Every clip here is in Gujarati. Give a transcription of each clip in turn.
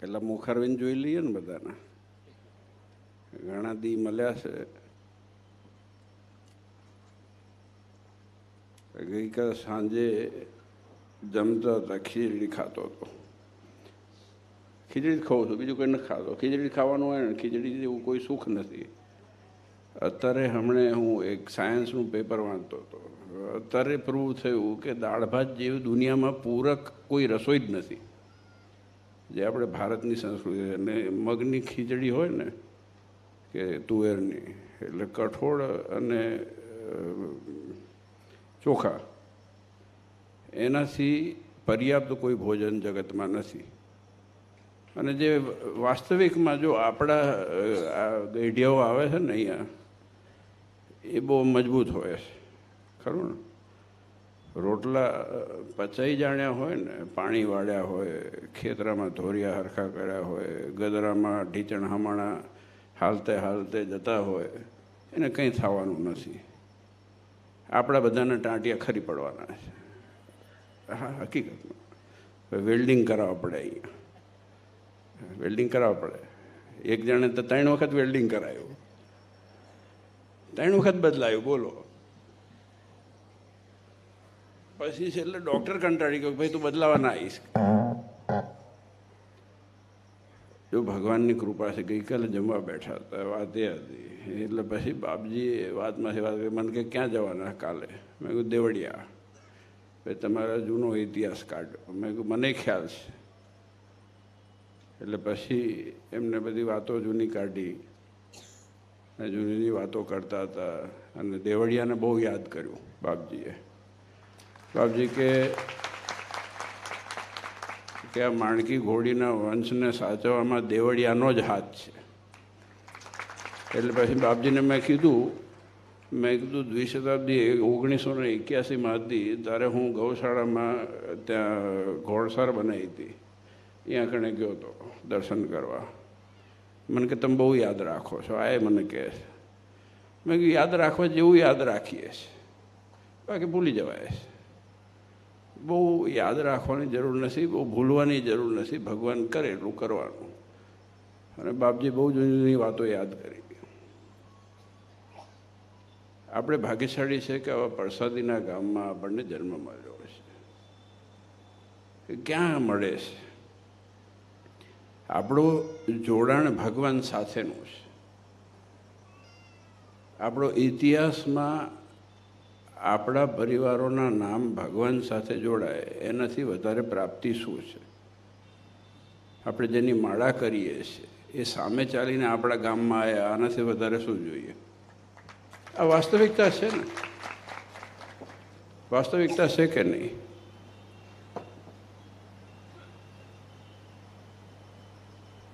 પહેલાં મુખારવીને જોઈ લઈએ ને બધાના ઘણા દી મળ્યા છે ગઈકાલ સાંજે જમતા હતા ખીચડી ખાતો હતો ખીચડી જ ખાઉં છું બીજું કંઈ નથી ખાતો ખીચડી ખાવાનું હોય ને ખીચડી જેવું કોઈ સુખ નથી અત્યારે હમણે હું એક સાયન્સનું પેપર વાંચતો હતો અત્યારે પ્રૂવ થયું કે દાળ ભાત જેવી દુનિયામાં પૂરક કોઈ રસોઈ જ નથી જે આપણે ભારતની સંસ્કૃતિ અને મગની ખીચડી હોય ને કે તુવેરની એટલે કઠોળ અને ચોખા એનાથી પર્યાપ્ત કોઈ ભોજન જગતમાં નથી અને જે વાસ્તવિકમાં જો આપણા ગેઢિયાઓ આવે છે ને અહીંયા એ બહુ મજબૂત હોય છે ખરું ને રોટલા પચાઈ જાણ્યા હોય ને પાણી વાળ્યા હોય ખેતરામાં ધોરિયા હરખા કર્યા હોય ગદરામાં ઢીચણ હમણાં હાલતે હાલતે જતા હોય એને કંઈ થવાનું નથી આપણા બધાને ટાંટિયા ખરી પડવાના છે હા હકીકતમાં વેલ્ડિંગ કરાવવા પડે અહીંયા વેલ્ડિંગ કરાવવા પડે એક જણે તો ત્રણ વખત વેલ્ડિંગ કરાયું ત્રણ વખત બદલાયું બોલો પછી છે એટલે ડૉક્ટર કંટાળી ગયો ભાઈ તું બદલાવા ના આવીશ જો ભગવાનની કૃપા છે ગઈકાલે જમવા બેઠા હતા વાત એ હતી એટલે પછી બાપજીએ વાતમાંથી વાત કરી મને કે ક્યાં જવાના કાલે મેં કહ્યું દેવડિયા ભાઈ તમારા જૂનો ઇતિહાસ કાઢ્યો મેં કહ્યું મને ખ્યાલ છે એટલે પછી એમને બધી વાતો જૂની કાઢી અને જૂની વાતો કરતા હતા અને દેવડિયાને બહુ યાદ કર્યું બાપજીએ આપજી કે કે આ માણકી ઘોડીના વંશને સાચવવામાં દેવળિયાનો જ હાથ છે એટલે પછી બાપજીને મેં કીધું મેં કીધું દ્વિશતાબ્દી ઓગણીસો ને એક્યાસીમાં હતી ત્યારે હું ગૌશાળામાં ત્યાં ઘોડસાર બનાવી હતી ત્યાં કણે ગયો હતો દર્શન કરવા મને કે તમે બહુ યાદ રાખો છો આ એ મને કહે છે મેં કીધું યાદ રાખવા જેવું યાદ રાખીએ છીએ બાકી ભૂલી જવાય છે બહુ યાદ રાખવાની જરૂર નથી બહુ ભૂલવાની જરૂર નથી ભગવાન કરે એટલું કરવાનું અને બાપજી બહુ જુદી જુદી વાતો યાદ કરી આપણે ભાગ્યશાળી છે કે આવા પ્રસાદીના ગામમાં આપણને જન્મ મળ્યો છે ક્યાં મળે છે આપણું જોડાણ ભગવાન સાથેનું છે આપણો ઇતિહાસમાં આપણા પરિવારોના નામ ભગવાન સાથે જોડાય એનાથી વધારે પ્રાપ્તિ શું છે આપણે જેની માળા કરીએ છીએ એ સામે ચાલીને આપણા ગામમાં આવ્યા આનાથી વધારે શું જોઈએ આ વાસ્તવિકતા છે ને વાસ્તવિકતા છે કે નહીં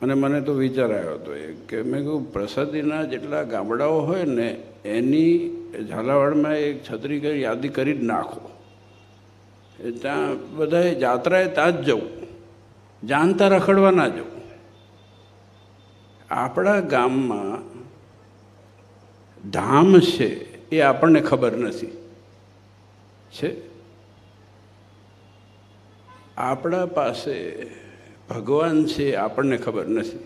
અને મને તો વિચાર આવ્યો હતો એ કે મેં કહ્યું પ્રસાદીના જેટલા ગામડાઓ હોય ને એની એ ઝાલાવાડમાં એક છત્રી કરી યાદી કરી જ નાખો એ ત્યાં બધાએ જાત્રાએ ત્યાં જ જવું જાણતા રખડવા ના જવું આપણા ગામમાં ધામ છે એ આપણને ખબર નથી છે આપણા પાસે ભગવાન છે આપણને ખબર નથી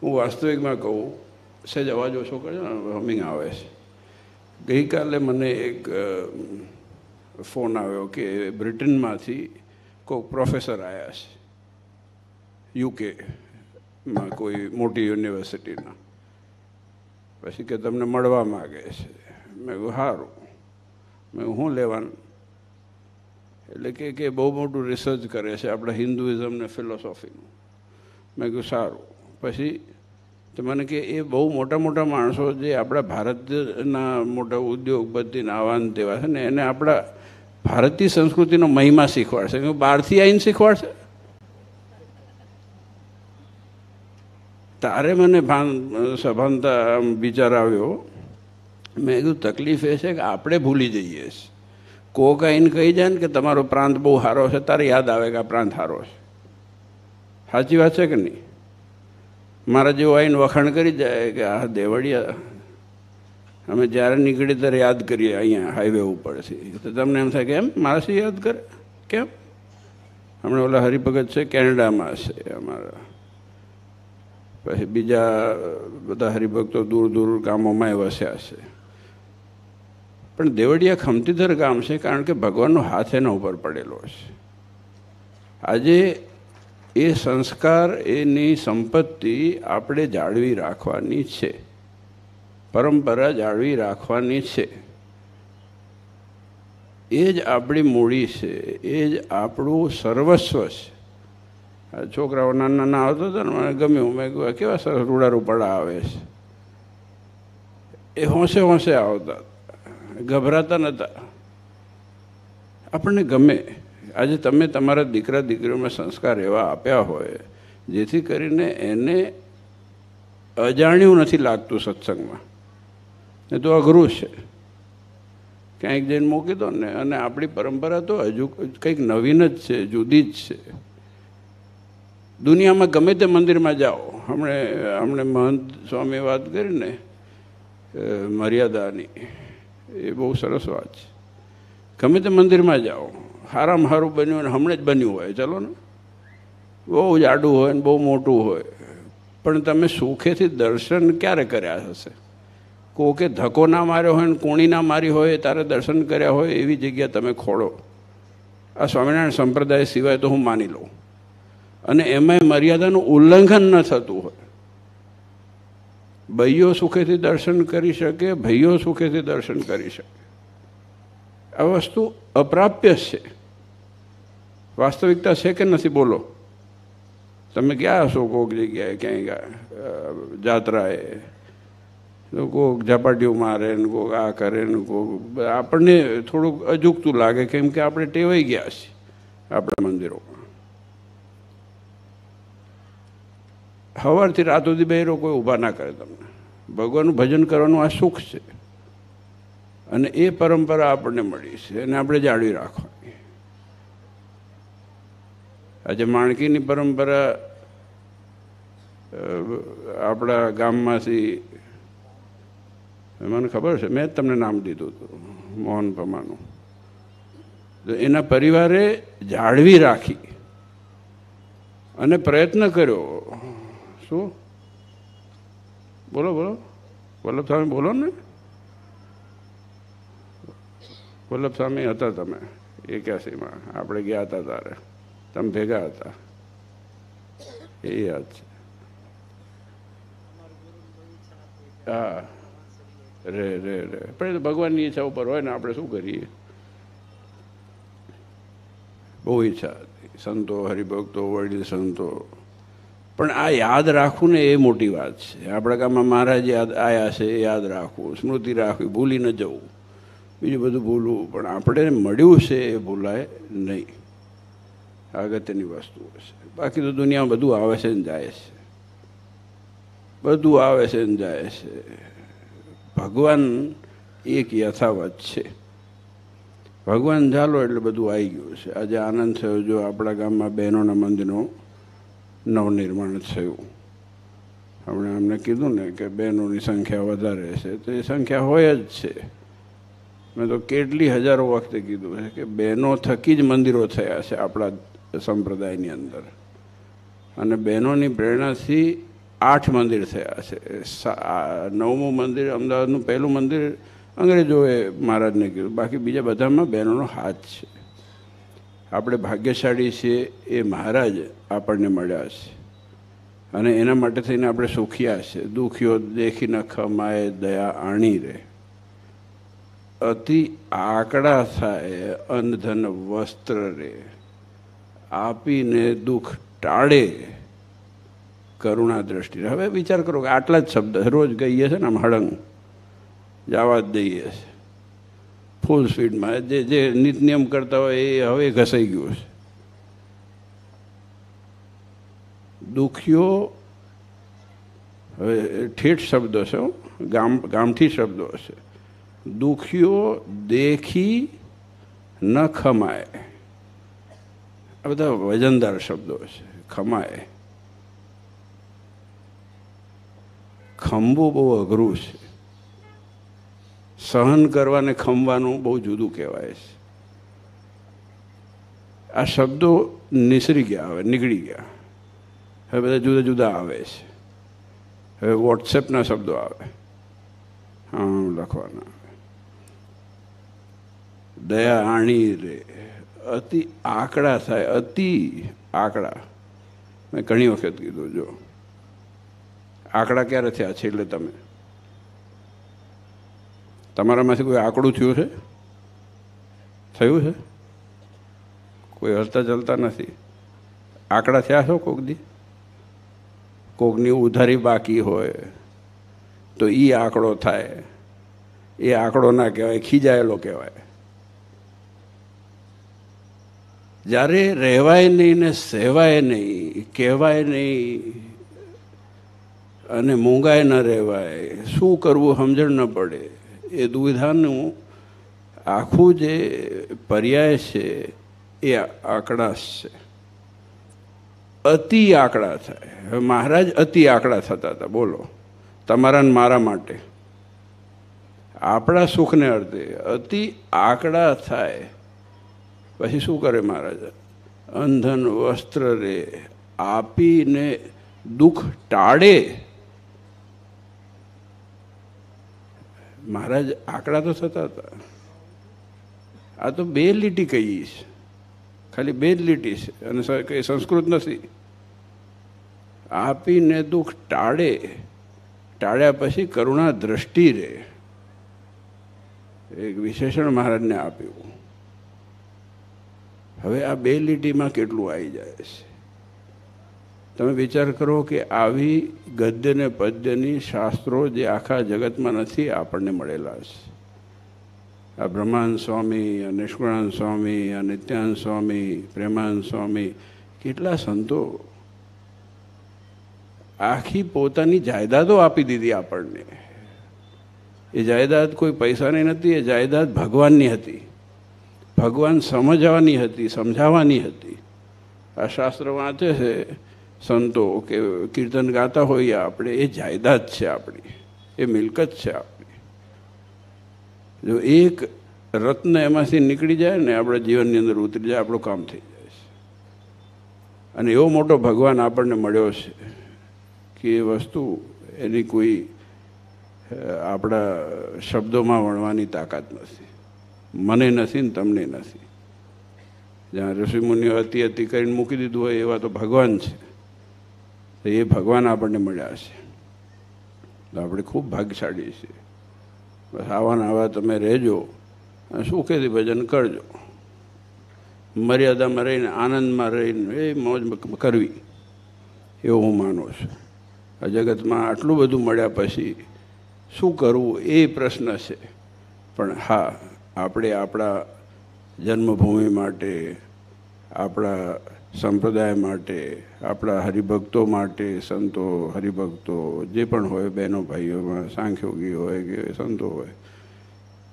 હું વાસ્તવિકમાં કહું સહેજ અવાજ ઓછો કરજો હમિંગ આવે છે ગઈકાલે મને એક ફોન આવ્યો કે બ્રિટનમાંથી કોઈ પ્રોફેસર આવ્યા છે યુકેમાં કોઈ મોટી યુનિવર્સિટીના પછી કે તમને મળવા માગે છે મેં કહ્યું સારું મેં શું લેવાનું એટલે કે કે બહુ મોટું રિસર્ચ કરે છે આપણા હિન્દુઇઝમ ને ફિલોસોફીનું મેં કહ્યું સારું પછી તો મને કે એ બહુ મોટા મોટા માણસો જે આપણા ભારતના મોટા ઉદ્યોગપતિના આવાન તેવા છે ને એને આપણા ભારતીય સંસ્કૃતિનો મહિમા શીખવાડશે કે બહારથી આવીને શીખવાડશે તારે મને ભાન સભાનતા વિચાર આવ્યો મેં કીધું તકલીફ એ છે કે આપણે ભૂલી જઈએ કોક આવીને કહી જાય ને કે તમારો પ્રાંત બહુ સારો છે તારે યાદ આવે કે આ પ્રાંત સારો છે સાચી વાત છે કે નહીં મારા જેવો આવીને વખાણ કરી જાય કે આ દેવળિયા અમે જ્યારે નીકળી ત્યારે યાદ કરીએ અહીંયા હાઈવે ઉપરથી તો તમને એમ થાય કે એમ મારાથી યાદ કરે કેમ હમણાં ઓલા હરિભગત છે કેનેડામાં છે અમારા પછી બીજા બધા હરિભક્તો દૂર દૂર ગામોમાં વસ્યા છે પણ દેવળિયા ખમતીધર ગામ છે કારણ કે ભગવાનનો હાથ એના ઉપર પડેલો છે આજે એ સંસ્કાર એની સંપત્તિ આપણે જાળવી રાખવાની છે પરંપરા જાળવી રાખવાની છે એ જ આપણી મૂડી છે એ જ આપણું સર્વસ્વ છે છોકરાઓ નાના નાના આવતો હતો ને મને ગમ્યું મેં કેવા સરસ રૂડા રૂપાડા આવે છે એ હોંશે હોંશે આવતા ગભરાતા નહોતા આપણને ગમે આજે તમે તમારા દીકરા દીકરીઓમાં સંસ્કાર એવા આપ્યા હોય જેથી કરીને એને અજાણ્યું નથી લાગતું સત્સંગમાં એ તો અઘરું છે ક્યાંક જઈને મૂકી દો ને અને આપણી પરંપરા તો હજુ કંઈક નવીન જ છે જુદી જ છે દુનિયામાં ગમે તે મંદિરમાં જાઓ હમણે હમણે મહંત સ્વામી વાત કરીને મર્યાદાની એ બહુ સરસ વાત છે ગમે તે મંદિરમાં જાઓ હારામ હારું બન્યું અને ને હમણાં જ બન્યું હોય ચલો ને બહુ જાડું હોય ને બહુ મોટું હોય પણ તમે સુખેથી દર્શન ક્યારે કર્યા હશે કોકે ધક્કો ના માર્યો હોય ને કોણી ના મારી હોય તારે દર્શન કર્યા હોય એવી જગ્યા તમે ખોળો આ સ્વામિનારાયણ સંપ્રદાય સિવાય તો હું માની લઉં અને એમાંય મર્યાદાનું ઉલ્લંઘન ન થતું હોય ભાઈઓ સુખેથી દર્શન કરી શકે ભાઈઓ સુખેથી દર્શન કરી શકે આ વસ્તુ અપ્રાપ્ય છે વાસ્તવિકતા છે કે નથી બોલો તમે ગયા હશો કોક જગ્યાએ ક્યાંય ગયા જાત્રાએ કોક ઝપાટીઓ મારે ને કોક આ કરે ને કોક આપણને થોડુંક અજુકતું લાગે કેમ કે આપણે ટેવાઈ ગયા છીએ આપણા મંદિરોમાં સવારથી રાત સુધી બહેરો કોઈ ઊભા ના કરે તમને ભગવાનનું ભજન કરવાનું આ સુખ છે અને એ પરંપરા આપણને મળી છે એને આપણે જાળવી રાખવાની આજે માણકીની પરંપરા આપણા ગામમાંથી મને ખબર છે મેં જ તમને નામ દીધું હતું મોહન પમાનું તો એના પરિવારે જાળવી રાખી અને પ્રયત્ન કર્યો શું બોલો બોલો વલ્લભ સ્વામી બોલો ને વલ્લભ સ્વામી હતા તમે એક્યાસીમાં આપણે ગયા હતા તારે તમે ભેગા હતા એ યાદ છે હા રે રે રે પણ એ તો ભગવાનની ઈચ્છા ઉપર હોય ને આપણે શું કરીએ બહુ ઈચ્છા હતી સંતો હરિભક્તો વડીલ સંતો પણ આ યાદ રાખવું ને એ મોટી વાત છે આપણા ગામમાં મહારાજ યાદ આવ્યા છે એ યાદ રાખવું સ્મૃતિ રાખવી ભૂલી ન જવું બીજું બધું ભૂલવું પણ આપણે મળ્યું છે એ ભૂલાય નહીં અગત્યની વસ્તુઓ છે બાકી તો દુનિયામાં બધું આવે છે ને જાય છે બધું આવે છે ને જાય છે ભગવાન એક યથાવત છે ભગવાન ઝાલો એટલે બધું આવી ગયું છે આજે આનંદ થયો જો આપણા ગામમાં બહેનોના મંદિરનો નવનિર્માણ થયું હમણાં અમને કીધું ને કે બહેનોની સંખ્યા વધારે છે તો એ સંખ્યા હોય જ છે મેં તો કેટલી હજારો વખતે કીધું છે કે બહેનો થકી જ મંદિરો થયા છે આપણા સંપ્રદાયની અંદર અને બહેનોની પ્રેરણાથી આઠ મંદિર થયા છે નવમું મંદિર અમદાવાદનું પહેલું મંદિર અંગ્રેજોએ મહારાજને કીધું બાકી બીજા બધામાં બહેનોનો હાથ છે આપણે ભાગ્યશાળી છીએ એ મહારાજ આપણને મળ્યા છે અને એના માટે થઈને આપણે સુખિયા છે દુખ્યો દેખી ન ખમાય દયા આણી રહે અતિ આકડા થાય અન્નધન વસ્ત્ર રે આપીને દુઃખ ટાળે કરુણા દ્રષ્ટિ હવે વિચાર કરો કે આટલા જ શબ્દ રોજ ગઈએ છે ને આમ હળંગ જવા જ દઈએ છે ફૂલ સ્પીડમાં જે જે નિયમ કરતા હોય એ હવે ઘસાઈ ગયું છે દુખ્યો હવે ઠેઠ શબ્દો છે ગામ ગામઠી શબ્દો છે દુખ્યો દેખી ન ખમાય આ બધા વજનદાર શબ્દો છે ખમાય ખંભવું બહુ અઘરું છે સહન કરવાને ખમવાનું બહુ જુદું કહેવાય છે આ શબ્દો નિસરી ગયા હવે નીકળી ગયા હવે બધા જુદા જુદા આવે છે હવે વોટ્સએપના શબ્દો આવે હા લખવાના આવે દયા આણી રે અતિ આંકડા થાય અતિ આંકડા મેં ઘણી વખત કીધું જો આંકડા ક્યારે થયા છે એટલે તમે તમારામાંથી કોઈ આંકડું થયું છે થયું છે કોઈ હલતા ચલતા નથી આંકડા થયા છો કોક દી કોકની ઉધારી બાકી હોય તો એ આંકડો થાય એ આંકડો ના કહેવાય ખીજાયેલો કહેવાય જ્યારે રહેવાય નહીં ને સેવાય નહીં કહેવાય નહીં અને મોંઘાય ન રહેવાય શું કરવું સમજણ ન પડે એ દુવિધાનું આખું જે પર્યાય છે એ આકડાશ છે અતિ આંકડા થાય હવે મહારાજ અતિ આંકડા થતા હતા બોલો તમારા મારા માટે આપણા સુખને અર્થે અતિ આંકડા થાય પછી શું કરે મહારાજ અંધન વસ્ત્ર રે આપીને દુઃખ ટાળે મહારાજ આંકડા તો થતા હતા આ તો બે લીટી કહીએ છે ખાલી બે જ લીટી છે અને કંઈ સંસ્કૃત નથી આપીને દુઃખ ટાળે ટાળ્યા પછી કરુણા દ્રષ્ટિ રે એક વિશેષણ મહારાજને આપ્યું હવે આ બે લીટીમાં કેટલું આવી જાય છે તમે વિચાર કરો કે આવી ગદ્ય ને પદ્યની શાસ્ત્રો જે આખા જગતમાં નથી આપણને મળેલા છે આ બ્રહ્માન સ્વામી નિષ્કુળાન સ્વામી નિત્યાન સ્વામી પ્રેમાન સ્વામી કેટલા સંતો આખી પોતાની જાયદાદો આપી દીધી આપણને એ જાયદાદ કોઈ પૈસાની નથી એ જાયદાદ ભગવાનની હતી ભગવાન સમજવાની હતી સમજાવવાની હતી આ શાસ્ત્ર વાંચે છે સંતો કે કીર્તન ગાતા હોઈએ આપણે એ જાયદાદ છે આપણી એ મિલકત છે આપણી જો એક રત્ન એમાંથી નીકળી જાય ને આપણા જીવનની અંદર ઉતરી જાય આપણું કામ થઈ જાય છે અને એવો મોટો ભગવાન આપણને મળ્યો છે કે એ વસ્તુ એની કોઈ આપણા શબ્દોમાં વણવાની તાકાત નથી મને નથી ને તમને નથી જ્યાં ઋષિમુનિઓ અતિ અતિ કરીને મૂકી દીધું હોય એવા તો ભગવાન છે તો એ ભગવાન આપણને મળ્યા છે તો આપણે ખૂબ ભાગ્યશાળી છીએ બસ આવાના આવા તમે રહેજો અને સુખેથી ભજન કરજો મર્યાદામાં રહીને આનંદમાં રહીને એ મોજ કરવી એવું હું માનું છું આ જગતમાં આટલું બધું મળ્યા પછી શું કરવું એ પ્રશ્ન છે પણ હા આપણે આપણા જન્મભૂમિ માટે આપણા સંપ્રદાય માટે આપણા હરિભક્તો માટે સંતો હરિભક્તો જે પણ હોય બહેનો ભાઈઓમાં સાંખ્યોગી હોય કે સંતો હોય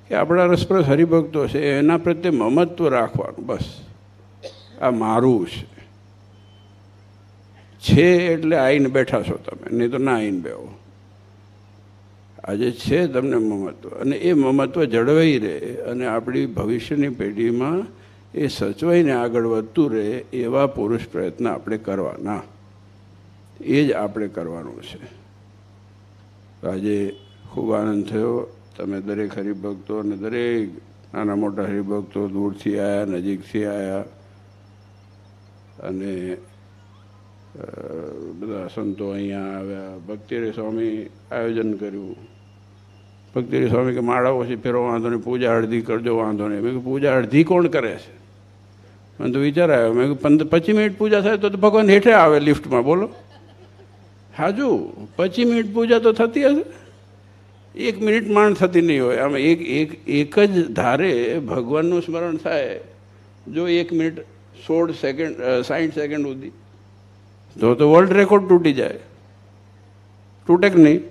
કે આપણા રસપ્રદ હરિભક્તો છે એના પ્રત્યે મમત્વ રાખવાનું બસ આ મારું છે છે એટલે આવીને બેઠા છો તમે નહીં તો ના આવીને બેહો આજે છે તમને મમત્વ અને એ મમત્વ જળવાઈ રહે અને આપણી ભવિષ્યની પેઢીમાં એ સચવાઈને આગળ વધતું રહે એવા પુરુષ પ્રયત્ન આપણે કરવાના એ જ આપણે કરવાનું છે આજે ખૂબ આનંદ થયો તમે દરેક હરિભક્તો અને દરેક નાના મોટા હરિભક્તો દૂરથી આવ્યા નજીકથી આવ્યા અને બધા સંતો અહીંયા આવ્યા ભક્તિરે સ્વામી આયોજન કર્યું ભક્તિરે સ્વામી કે માળા પછી ફેરો વાંધો નહીં પૂજા અડધી કરજો વાંધો નહીં મેં પૂજા અડધી કોણ કરે છે મને તો વિચાર આવ્યો મેં પંદર પચીસ મિનિટ પૂજા થાય તો ભગવાન હેઠે આવે લિફ્ટમાં બોલો હાજુ પચીસ મિનિટ પૂજા તો થતી હશે એક મિનિટ માણ થતી નહીં હોય આમ એક એક એક જ ધારે ભગવાનનું સ્મરણ થાય જો એક મિનિટ સોળ સેકન્ડ સાઠ સેકન્ડ સુધી તો તો વર્લ્ડ રેકોર્ડ તૂટી જાય તૂટે કે નહીં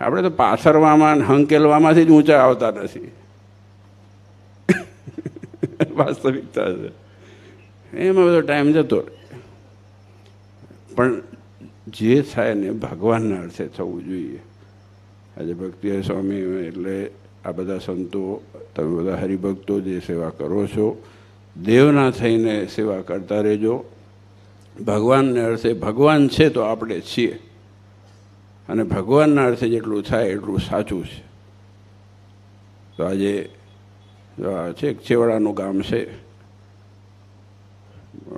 આપણે તો પાસરવામાં હંકેલવામાંથી જ ઊંચા આવતા નથી વાસ્તવિકતા છે એમાં બધો ટાઈમ જતો રહે પણ જે થાય ને ભગવાનના અર્થે થવું જોઈએ આજે ભક્તિ સ્વામી એટલે આ બધા સંતો તમે બધા હરિભક્તો જે સેવા કરો છો દેવના થઈને સેવા કરતા રહેજો ભગવાનને અર્થે ભગવાન છે તો આપણે છીએ અને ભગવાનના અર્થે જેટલું થાય એટલું સાચું છે તો આજે છે છેવાડાનું ગામ છે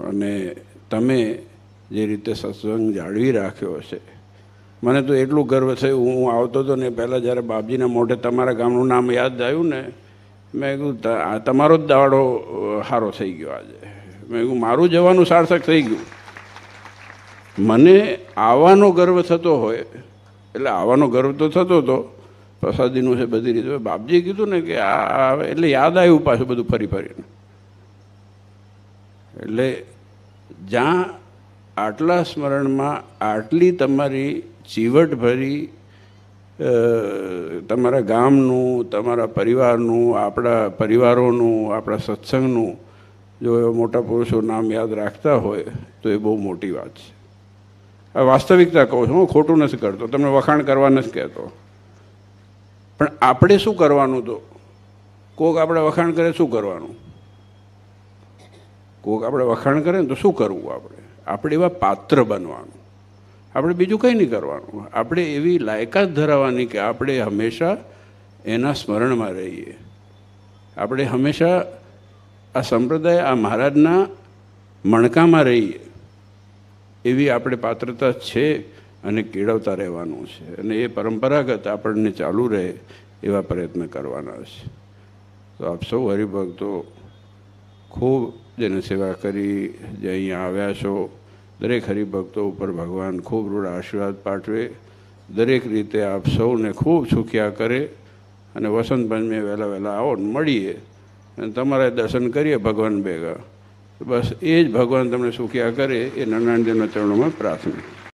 અને તમે જે રીતે સત્સંગ જાળવી રાખ્યો છે મને તો એટલું ગર્વ થયું હું આવતો હતો ને પહેલાં જ્યારે બાપજીના મોઢે તમારા ગામનું નામ યાદ આવ્યું ને મેં કીધું તમારો જ દાડો સારો થઈ ગયો આજે મેં કીધું મારું જવાનું સાર્થક થઈ ગયું મને આવવાનો ગર્વ થતો હોય એટલે આવવાનો ગર્વ તો થતો હતો પ્રસાદીનું છે બધી રીતે બાપજીએ કીધું ને કે આ આવે એટલે યાદ આવ્યું પાછું બધું ફરી ફરીને એટલે જ્યાં આટલા સ્મરણમાં આટલી તમારી ચીવટભરી તમારા ગામનું તમારા પરિવારનું આપણા પરિવારોનું આપણા સત્સંગનું જો મોટા પુરુષો નામ યાદ રાખતા હોય તો એ બહુ મોટી વાત છે વાસ્તવિકતા કહું છું હું ખોટું નથી કરતો તમને વખાણ કરવા નથી કહેતો પણ આપણે શું કરવાનું તો કોક આપણે વખાણ કરે શું કરવાનું કોક આપણે વખાણ કરે ને તો શું કરવું આપણે આપણે એવા પાત્ર બનવાનું આપણે બીજું કંઈ નહીં કરવાનું આપણે એવી લાયકાત ધરાવવાની કે આપણે હંમેશા એના સ્મરણમાં રહીએ આપણે હંમેશા આ સંપ્રદાય આ મહારાજના મણકામાં રહીએ એવી આપણે પાત્રતા છે અને કેળવતા રહેવાનું છે અને એ પરંપરાગત આપણને ચાલુ રહે એવા પ્રયત્ન કરવાના છે તો આપ સૌ હરિભક્તો ખૂબ જેને સેવા કરી જે અહીંયા આવ્યા છો દરેક હરિભક્તો ઉપર ભગવાન ખૂબ રૂઢ આશીર્વાદ પાઠવે દરેક રીતે આપ સૌને ખૂબ સુખ્યા કરે અને વસંત પંચમી વહેલા વહેલા આવો મળીએ અને તમારે દર્શન કરીએ ભગવાન ભેગા બસ એ જ ભગવાન તમને સુખ્યા કરે એ નરનાણદેવના ચરણોમાં પ્રાર્થના